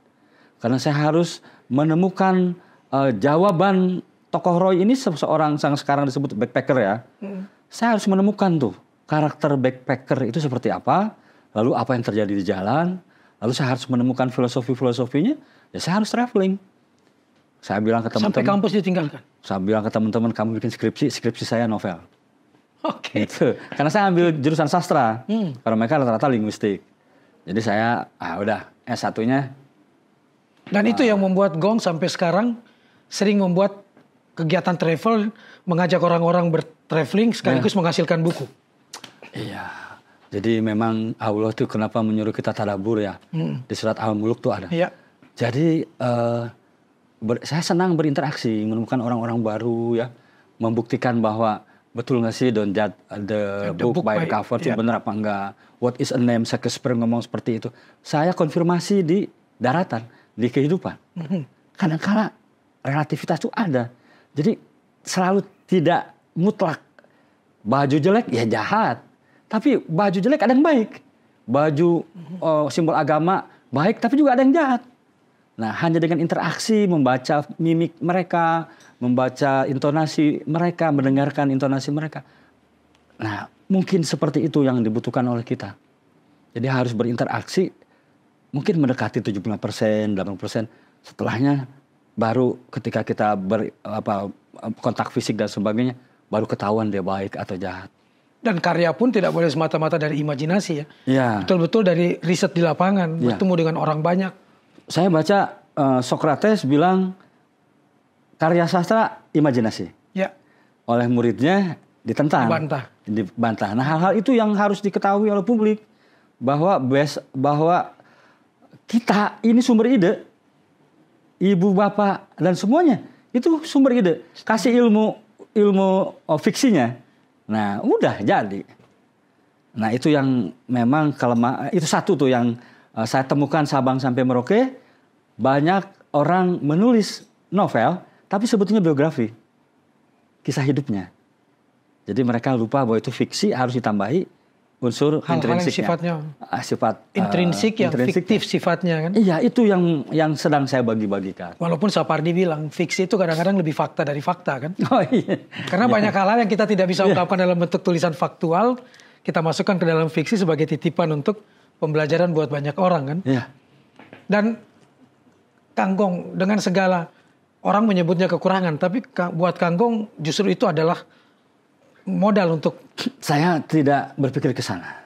karena saya harus menemukan uh, jawaban tokoh Roy ini seorang yang sekarang disebut backpacker ya. Hmm. Saya harus menemukan tuh karakter backpacker itu seperti apa, lalu apa yang terjadi di jalan, lalu saya harus menemukan filosofi-filosofinya. Ya saya harus traveling. Saya bilang ke teman-teman. Sampai kampus ditinggalkan. Saya bilang ke teman-teman, kamu bikin skripsi, skripsi saya novel. Oke. Okay. Gitu. Karena saya ambil jurusan sastra. Hmm. Kalau mereka rata-rata linguistik. Jadi saya ah udah s satunya dan uh, itu yang membuat Gong sampai sekarang sering membuat kegiatan travel mengajak orang-orang bertraveling sekaligus yeah. menghasilkan buku. Iya. Jadi memang Allah tuh kenapa menyuruh kita tadabur ya. Hmm. Di surat Al-Muluk tuh ada. Iya. Jadi uh, ber, saya senang berinteraksi, menemukan orang-orang baru ya, membuktikan bahwa betul nggak sih Don Jad uh, the, the book, book by, by cover yeah. bener apa enggak what is a name Shakespeare ngomong seperti itu saya konfirmasi di daratan di kehidupan mm-hmm. kadang-kala relativitas itu ada jadi selalu tidak mutlak baju jelek ya jahat tapi baju jelek ada yang baik baju mm-hmm. uh, simbol agama baik tapi juga ada yang jahat Nah, hanya dengan interaksi, membaca mimik mereka, membaca intonasi mereka, mendengarkan intonasi mereka. Nah, mungkin seperti itu yang dibutuhkan oleh kita. Jadi harus berinteraksi, mungkin mendekati 75%, 80%. Setelahnya baru ketika kita ber, apa, kontak fisik dan sebagainya, baru ketahuan dia baik atau jahat. Dan karya pun tidak boleh semata-mata dari imajinasi ya. Iya. Betul-betul ya. dari riset di lapangan, ya. bertemu dengan orang banyak saya baca uh, Socrates bilang karya sastra imajinasi. Ya. Oleh muridnya ditentang. Dibantah. Dibantah. Nah, hal-hal itu yang harus diketahui oleh publik bahwa bes bahwa kita ini sumber ide. Ibu, bapak dan semuanya itu sumber ide. Kasih ilmu ilmu oh, fiksinya. Nah, udah jadi. Nah, itu yang memang kelemah itu satu tuh yang Eh, saya temukan Sabang sampai Merauke banyak orang menulis novel tapi sebetulnya biografi kisah hidupnya. Jadi mereka lupa bahwa itu fiksi harus ditambahi unsur Hal -hal intrinsiknya. Ah, eh, yang sifatnya sifat intrinsik uh, yang intrinsik. fiktif sifatnya kan? Iya, itu yang yang sedang saya bagi-bagikan. Walaupun Sapardi bilang fiksi itu kadang-kadang lebih fakta dari fakta kan? Oh iya. Karena iya. banyak hal yang kita tidak bisa iya. ungkapkan iya. dalam bentuk tulisan faktual, kita masukkan ke dalam fiksi sebagai titipan untuk pembelajaran buat banyak orang kan. Iya. Dan kangkung dengan segala orang menyebutnya kekurangan, tapi buat kangkung justru itu adalah modal untuk saya tidak berpikir ke sana.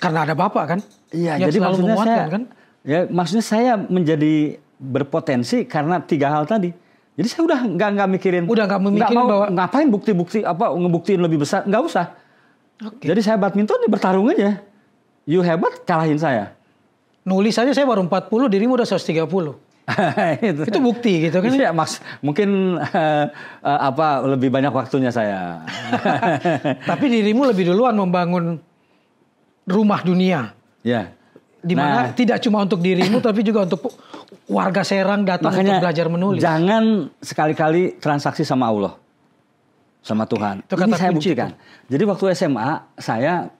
Karena ada Bapak kan? Iya, jadi maksudnya saya kan? Ya, maksudnya saya menjadi berpotensi karena tiga hal tadi. Jadi saya udah nggak nggak mikirin, udah nggak gak mau, bahwa ngapain bukti-bukti apa ngebuktiin lebih besar nggak usah. Okay. Jadi saya badminton ini bertarung aja. You hebat kalahin saya. Nulis aja saya baru 40, dirimu udah 130. <laughs> itu. itu bukti gitu kan? Iya, mas, mungkin uh, uh, apa lebih banyak waktunya saya. <laughs> Tapi dirimu lebih duluan membangun rumah dunia. Ya. Di nah, tidak cuma untuk dirimu <laughs> tapi juga untuk warga Serang datang makanya untuk belajar menulis. Jangan sekali-kali transaksi sama Allah. Sama Tuhan. Itu Ini saya buktikan. Jadi waktu SMA saya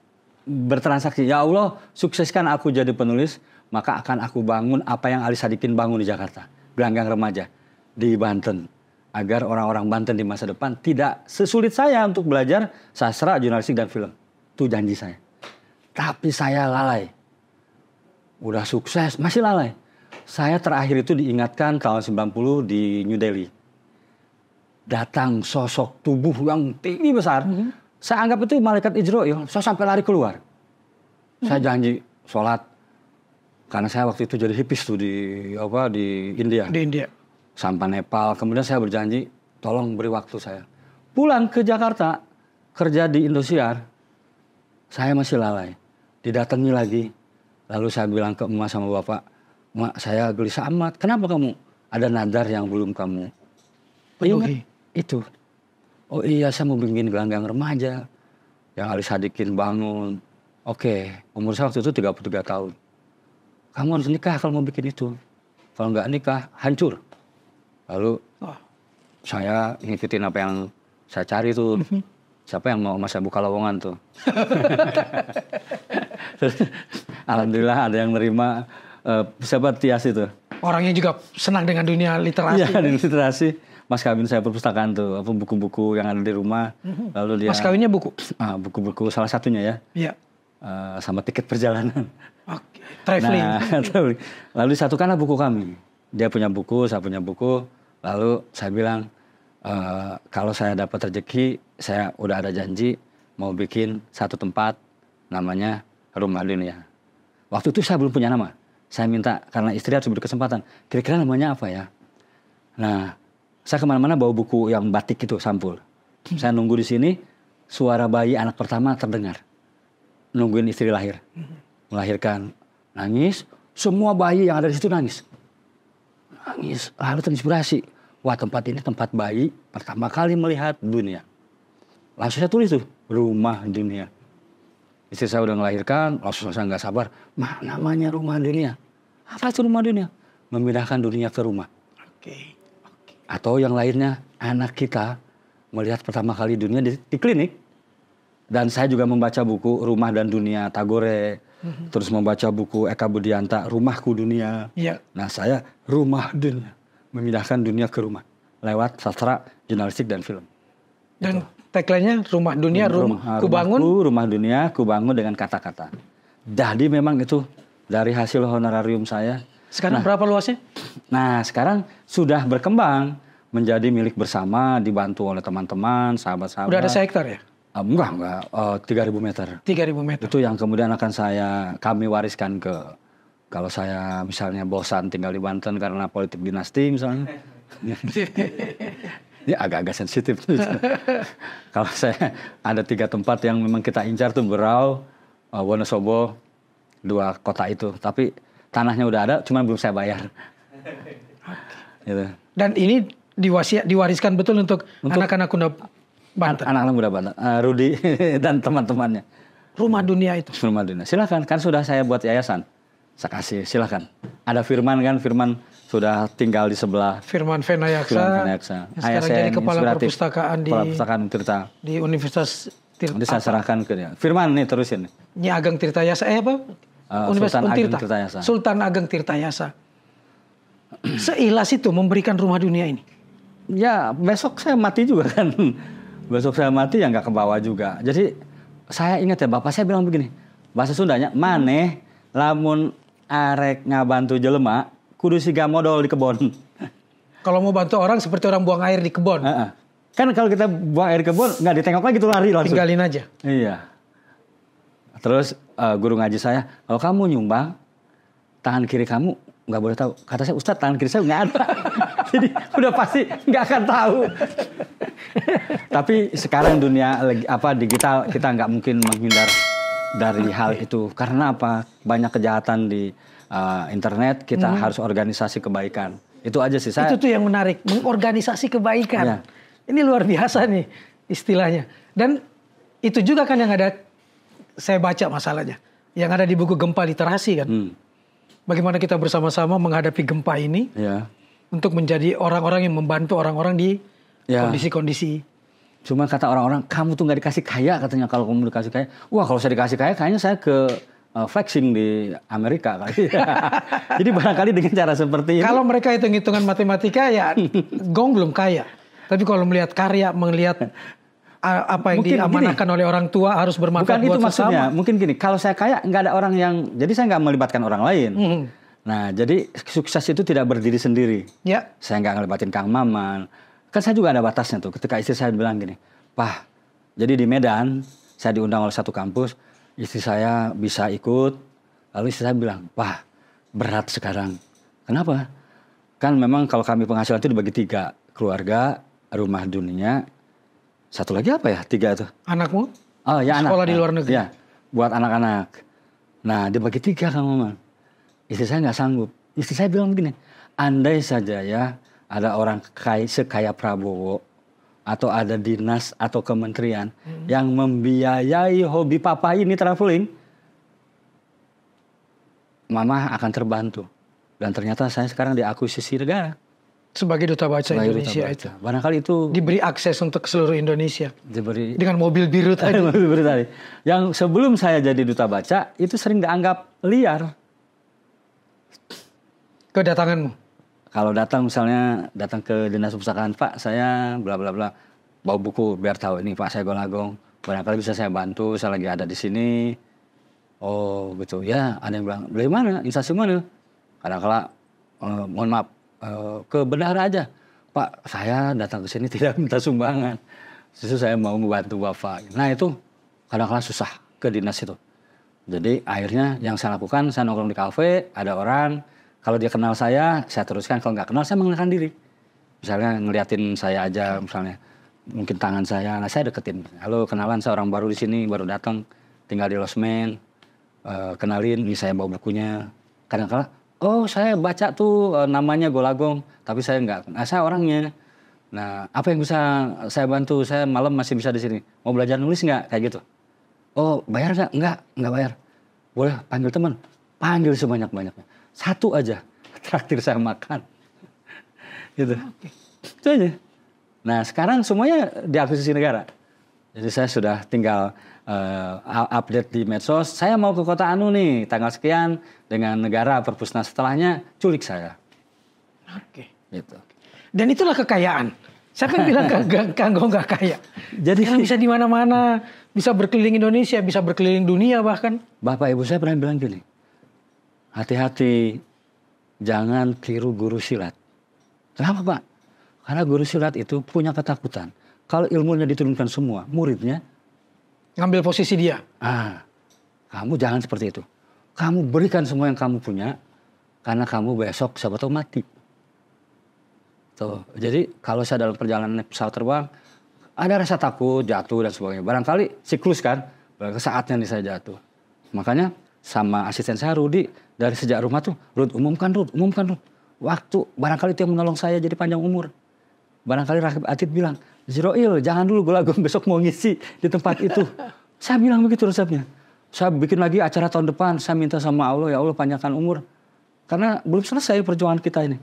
bertransaksi. Ya Allah, sukseskan aku jadi penulis, maka akan aku bangun apa yang Ali Sadikin bangun di Jakarta. Gelanggang remaja di Banten. Agar orang-orang Banten di masa depan tidak sesulit saya untuk belajar sastra, jurnalistik, dan film. Itu janji saya. Tapi saya lalai. Udah sukses, masih lalai. Saya terakhir itu diingatkan tahun 90 di New Delhi. Datang sosok tubuh yang tinggi besar. Mm -hmm saya anggap itu malaikat Izrail. Ya. Saya sampai lari keluar. Hmm. Saya janji sholat. Karena saya waktu itu jadi hipis tuh di apa di India. Di India. Sampai Nepal. Kemudian saya berjanji, tolong beri waktu saya. Pulang ke Jakarta, kerja di Indosiar. Saya masih lalai. Didatangi lagi. Lalu saya bilang ke emak sama bapak, Mak, saya gelisah amat. Kenapa kamu? Ada nadar yang belum kamu. Penuhi. itu Oh iya saya mau bikin gelanggang remaja. Yang Ali Sadikin bangun. Oke, okay, umur saya waktu itu 33 tahun. Kamu harus nikah kalau mau bikin itu. Kalau nggak nikah, hancur. Lalu oh. saya ngikutin apa yang saya cari tuh. Mhm. Siapa yang mau masa buka lowongan tuh. <laughs> Alhamdulillah ada yang nerima uh, eh, siapa Tias itu. Orangnya juga senang dengan dunia literasi. Iya, literasi mas kawin saya perpustakaan tuh apa buku-buku yang ada di rumah mm-hmm. lalu dia mas kawinnya buku ah buku-buku salah satunya ya iya yeah. uh, sama tiket perjalanan okay. traveling nah, <laughs> lalu satu disatukanlah buku kami dia punya buku saya punya buku lalu saya bilang uh, kalau saya dapat rezeki saya udah ada janji mau bikin satu tempat namanya rumah dunia waktu itu saya belum punya nama saya minta karena istri harus beri kesempatan kira-kira namanya apa ya nah saya kemana-mana bawa buku yang batik itu sampul hmm. saya nunggu di sini suara bayi anak pertama terdengar nungguin istri lahir hmm. melahirkan nangis semua bayi yang ada di situ nangis nangis lalu terinspirasi wah tempat ini tempat bayi pertama kali melihat dunia langsung saya tulis tuh rumah dunia istri saya udah melahirkan langsung saya nggak sabar mah namanya rumah dunia apa itu rumah dunia memindahkan dunia ke rumah oke okay atau yang lainnya anak kita melihat pertama kali dunia di, di klinik dan saya juga membaca buku Rumah dan Dunia Tagore mhm. terus membaca buku Eka Budianta Rumahku Dunia yeah. nah saya rumah dunia memindahkan dunia ke rumah lewat sastra jurnalistik dan film dan tagline-nya rumah dunia rumah, rumah kubangun rumahku, rumah dunia kubangun dengan kata-kata jadi memang itu dari hasil honorarium saya sekarang nah, berapa luasnya? Nah, sekarang sudah berkembang menjadi milik bersama dibantu oleh teman-teman, sahabat-sahabat. sudah ada sektor ya? Uh, enggak, enggak. Uh, ribu meter. ribu meter. Itu yang kemudian akan saya kami wariskan ke kalau saya misalnya bosan tinggal di Banten karena politik dinasti misalnya. <laughs> Ini agak-agak sensitif. <laughs> kalau saya ada tiga tempat yang memang kita incar tuh Berau, eh, Wonosobo, dua kota itu. Tapi tanahnya udah ada, cuman belum saya bayar. gitu. Dan ini diwasi, diwariskan betul untuk anak-anak kuda Banten. Anak-anak muda Banten, uh, Rudi <laughs> dan teman-temannya. Rumah dunia itu. Rumah dunia. Silakan, kan sudah saya buat yayasan. Saya kasih, silakan. Ada Firman kan, Firman sudah tinggal di sebelah. Firman Venayaksa. Firman Venayaksa. Yang sekarang ASN, jadi kepala perpustakaan di kepala perpustakaan Tirta. Di Universitas Tirta. Nanti saya serahkan ke dia. Firman nih terusin. Nyi Ageng Tirta Yasa eh apa? Universitas ah, Sultan Tirta, Ageng Tirtayasa. Sultan Ageng Tirtayasa. Seilas itu memberikan rumah dunia ini. Ya, besok saya mati juga kan. Besok saya mati ya nggak kebawa juga. Jadi saya ingat ya bapak saya bilang begini, bahasa Sundanya, mane lamun arek ngabantu jelema kudu siga modal di kebon. Kalau mau bantu orang seperti orang buang air di kebon. Kan kalau kita buang air kebun nggak ditengok lagi tuh lari langsung. Tinggalin aja. Iya. Terus uh, guru ngaji saya, kalau kamu nyumbang, tangan kiri kamu nggak boleh tahu. Kata saya, Ustadz tangan kiri saya nggak ada. <laughs> Jadi udah pasti nggak akan tahu. <laughs> Tapi sekarang dunia apa digital kita nggak mungkin menghindar dari hal itu. Karena apa? Banyak kejahatan di uh, internet. Kita hmm. harus organisasi kebaikan. Itu aja sih saya. Itu tuh yang menarik, mengorganisasi kebaikan. Ya. Ini luar biasa nih istilahnya. Dan itu juga kan yang ada saya baca masalahnya. Yang ada di buku gempa literasi kan. Hmm. Bagaimana kita bersama-sama menghadapi gempa ini. Ya. Untuk menjadi orang-orang yang membantu orang-orang di ya. kondisi-kondisi. Ya. Cuma kata orang-orang, kamu tuh nggak dikasih kaya katanya kalau kamu dikasih kaya. Wah kalau saya dikasih kaya kayaknya saya ke uh, flexing di Amerika <laughs> kali. Jadi barangkali dengan cara seperti ini Kalau mereka hitung-hitungan matematika ya <laughs> gong belum kaya. Tapi kalau melihat karya, melihat apa yang mungkin diamanahkan gini, oleh orang tua harus bermanfaat bukan buat itu maksudnya sesama. mungkin gini kalau saya kaya nggak ada orang yang jadi saya nggak melibatkan orang lain hmm. nah jadi sukses itu tidak berdiri sendiri ya saya nggak ngelibatin kang maman kan saya juga ada batasnya tuh ketika istri saya bilang gini pah jadi di Medan saya diundang oleh satu kampus istri saya bisa ikut lalu istri saya bilang pah berat sekarang kenapa kan memang kalau kami penghasilan itu dibagi tiga keluarga rumah dunia satu lagi apa ya tiga itu anakmu oh ya sekolah anak sekolah di luar ya, negeri ya buat anak-anak nah dibagi tiga kang Maman istri saya nggak sanggup istri saya bilang begini andai saja ya ada orang kaya, sekaya Prabowo atau ada dinas atau kementerian hmm. yang membiayai hobi papa ini traveling mama akan terbantu dan ternyata saya sekarang diakuisisi negara sebagai duta baca sebagai Indonesia duta baca. itu. Barangkali itu diberi akses untuk seluruh Indonesia. Diberi dengan mobil biru tadi. <laughs> tadi. Yang sebelum saya jadi duta baca itu sering dianggap liar. Kedatanganmu. Kalau datang misalnya datang ke dinas perpustakaan Pak, saya bla bla bla bawa buku biar tahu ini Pak saya Golagong. Barangkali bisa saya bantu, saya lagi ada di sini. Oh gitu ya, ada yang bilang, dari mana? Instansi mana? Kadang-kadang, eh, mohon maaf, kebenaran eh, ke aja. Pak, saya datang ke sini <laughs> tidak minta sumbangan. Justru saya mau membantu Bapak. Nah itu kadang-kadang susah ke dinas itu. Jadi akhirnya yang saya lakukan, saya nongkrong di kafe, ada orang. Kalau dia kenal saya, saya teruskan. Kalau nggak kenal, saya mengenalkan diri. Misalnya ngeliatin saya aja, misalnya mungkin tangan saya. Nah saya deketin. Halo, kenalan saya orang baru di sini, baru datang, tinggal di Losmen. Uh, kenalin, ini saya bawa bukunya. Kadang-kadang oh saya baca tuh uh, namanya Golagong, tapi saya nggak, nah saya orangnya. Nah, apa yang bisa saya bantu? Saya malam masih bisa di sini. Mau belajar nulis nggak? Kayak gitu. Oh, bayar nggak? Nggak, nggak bayar. Boleh, panggil teman. Panggil sebanyak-banyaknya. Satu aja. <laughs> Traktir saya makan. <laughs> gitu. Itu aja. Nah, sekarang semuanya akuisisi negara. Jadi saya sudah tinggal uh, update di medsos. Saya mau ke kota Anu nih, tanggal sekian dengan negara perpusnas setelahnya culik saya. Oke. Okay. Gitu. Dan itulah kekayaan. Saya kan bilang <laughs> Kanggo gak kaya? Jadi Karena bisa di mana-mana, bisa berkeliling Indonesia, bisa berkeliling dunia bahkan. Bapak Ibu saya pernah bilang gini, hati-hati jangan tiru guru silat. Kenapa Pak? Karena guru silat itu punya ketakutan. Kalau ilmunya diturunkan semua, muridnya ngambil posisi dia. Ah, kamu jangan seperti itu kamu berikan semua yang kamu punya karena kamu besok siapa tahu mati. Tuh. Jadi kalau saya dalam perjalanan pesawat terbang ada rasa takut, jatuh dan sebagainya. Barangkali siklus kan, barangkali saatnya nih saya jatuh. Makanya sama asisten saya Rudi dari sejak rumah tuh, Rud umumkan Rud, umumkan Rud. Waktu barangkali itu yang menolong saya jadi panjang umur. Barangkali Rakib Atid bilang, Ziroil jangan dulu gue lagu <laughs> besok mau ngisi di tempat itu. saya bilang begitu resepnya. Saya bikin lagi acara tahun depan. Saya minta sama Allah, ya Allah panjangkan umur. Karena belum selesai perjuangan kita ini.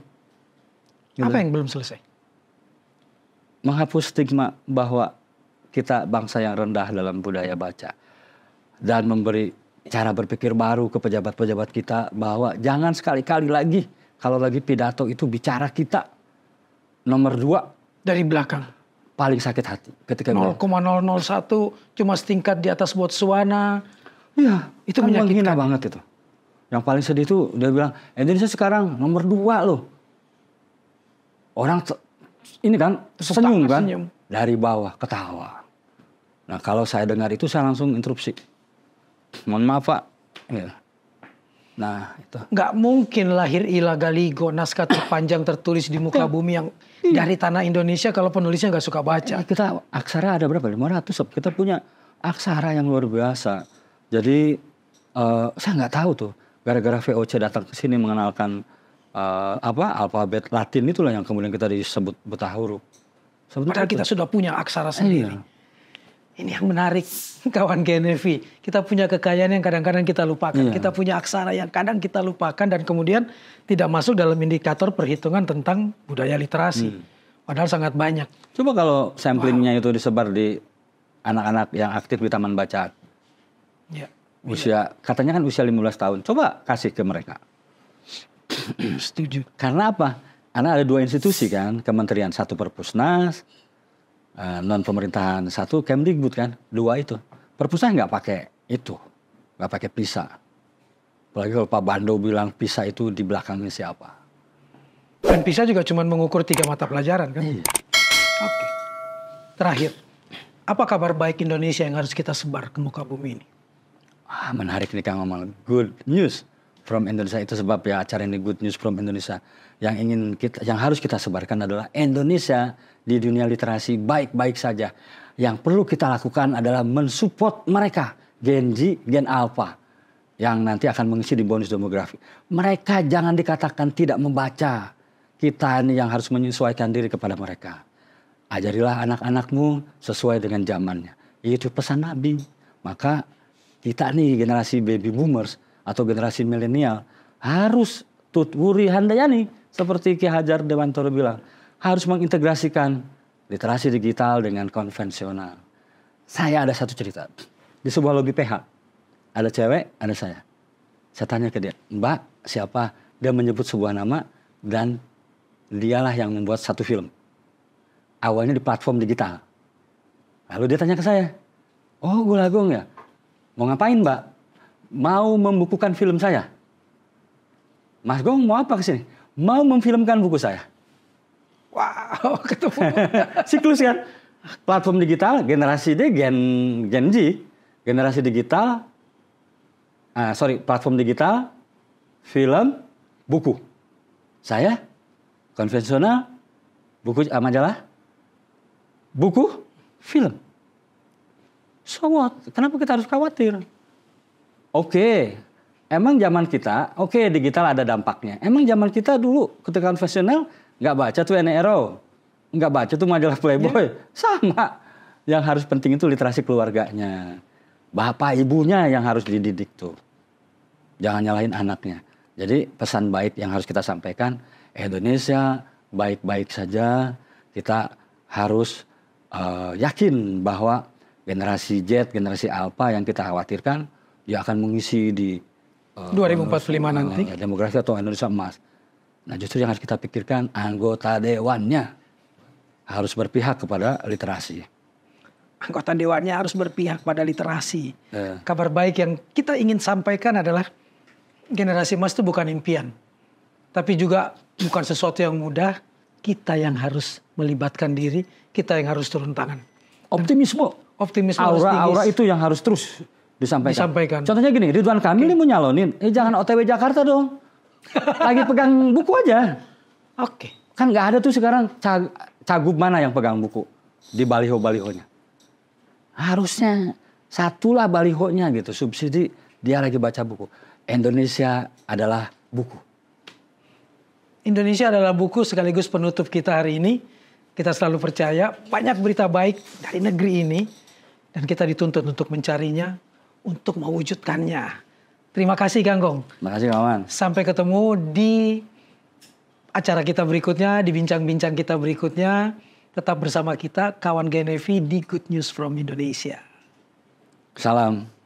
Gitu. Apa yang belum selesai? Menghapus stigma bahwa kita bangsa yang rendah dalam budaya baca. Dan memberi cara berpikir baru ke pejabat-pejabat kita bahwa jangan sekali-kali lagi kalau lagi pidato itu bicara kita. Nomor dua. Dari belakang paling sakit hati ketika 0,001 cuma setingkat di atas Botswana Iya, itu kan menyakitkan banget itu. Yang paling sedih itu dia bilang Indonesia sekarang nomor dua loh. Orang ini kan senyum kan senyum. dari bawah ketawa. Nah kalau saya dengar itu saya langsung interupsi. Mohon maaf pak. Ya. Nah itu. Gak mungkin lahir Ila Galigo naskah terpanjang tertulis di muka bumi yang iya. dari tanah Indonesia kalau penulisnya nggak suka baca. Kita aksara ada berapa? 500. Kita punya aksara yang luar biasa jadi uh, saya nggak tahu tuh gara-gara VOC datang ke sini mengenalkan uh, apa alfabet Latin itulah yang kemudian kita disebut buta huruf. Sebentar kita sudah punya aksara sendiri. Iya. Ini yang menarik, <laughs> kawan Genevi. Kita punya kekayaan yang kadang-kadang kita lupakan. Iya. Kita punya aksara yang kadang kita lupakan dan kemudian tidak masuk dalam indikator perhitungan tentang budaya literasi. Hmm. Padahal sangat banyak. Coba kalau samplingnya wow. itu disebar di anak-anak yang aktif di taman bacaan Ya. Usia katanya kan usia 15 tahun. Coba kasih ke mereka. <clears throat> Setuju. Karena apa? Karena ada dua institusi kan, kementerian satu Perpusnas, eh, non pemerintahan satu Kemdikbud kan, dua itu. Perpusnas nggak pakai itu, nggak pakai PISA. Apalagi kalau Pak Bando bilang PISA itu di belakangnya siapa. Dan PISA juga cuma mengukur tiga mata pelajaran kan? Iya. Oke. Terakhir, apa kabar baik Indonesia yang harus kita sebar ke muka bumi ini? Ah, menarik nih Kang ngomong Good news from Indonesia itu sebab ya acara ini Good News from Indonesia yang ingin kita yang harus kita sebarkan adalah Indonesia di dunia literasi baik-baik saja. Yang perlu kita lakukan adalah mensupport mereka Gen Z, Gen Alpha yang nanti akan mengisi di bonus demografi. Mereka jangan dikatakan tidak membaca. Kita ini yang harus menyesuaikan diri kepada mereka. Ajarilah anak-anakmu sesuai dengan zamannya. Itu pesan Nabi. Maka kita nih generasi baby boomers atau generasi milenial harus tutwuri Handayani seperti Ki Hajar Dewantoro bilang harus mengintegrasikan literasi digital dengan konvensional. Saya ada satu cerita di sebuah lobi PH ada cewek ada saya. Saya tanya ke dia Mbak siapa dia menyebut sebuah nama dan dialah yang membuat satu film. Awalnya di platform digital. Lalu dia tanya ke saya, oh lagu ya? Mau ngapain mbak? Mau membukukan film saya? Mas Gong mau apa kesini? Mau memfilmkan buku saya. Wow, <laughs> ketemu. Siklus kan? Platform digital, generasi D, gen, gen Z. Generasi digital, uh, sorry, platform digital, film, buku. Saya, konvensional, buku uh, majalah, buku, film. So what? Kenapa kita harus khawatir? Oke, okay. emang zaman kita, oke okay, digital ada dampaknya. Emang zaman kita dulu ketika konvensional nggak baca tuh NRO, e nggak baca tuh majalah Playboy, yeah. sama. Yang harus penting itu literasi keluarganya, bapak ibunya yang harus dididik tuh. Jangan nyalahin anaknya. Jadi pesan baik yang harus kita sampaikan, Indonesia baik-baik saja. Kita harus uh, yakin bahwa generasi Z, generasi Alpha yang kita khawatirkan dia akan mengisi di uh, 2045 uh, nanti demografi atau Indonesia emas. Nah, justru yang harus kita pikirkan anggota dewannya harus berpihak kepada literasi. Anggota dewannya harus berpihak pada literasi. Eh. Kabar baik yang kita ingin sampaikan adalah generasi emas itu bukan impian. Tapi juga bukan sesuatu yang mudah. Kita yang harus melibatkan diri, kita yang harus turun tangan. Optimisme optimisme aura aura itu yang harus terus disampaikan. disampaikan. Contohnya gini, Ridwan Kamil okay. mau nyalonin, eh jangan OTW Jakarta dong. <laughs> Lagi pegang buku aja. Oke. Okay. Kan nggak ada tuh sekarang cag cagup mana yang pegang buku di baliho-balihonya. Harusnya satulah balihonya gitu, subsidi dia lagi baca buku. Indonesia adalah buku. Indonesia adalah buku sekaligus penutup kita hari ini. Kita selalu percaya banyak berita baik dari negeri ini dan kita dituntut untuk mencarinya, untuk mewujudkannya. Terima kasih Ganggong. Terima kasih kawan. Sampai ketemu di acara kita berikutnya, di bincang-bincang kita berikutnya. Tetap bersama kita, kawan Genevi di Good News from Indonesia. Salam.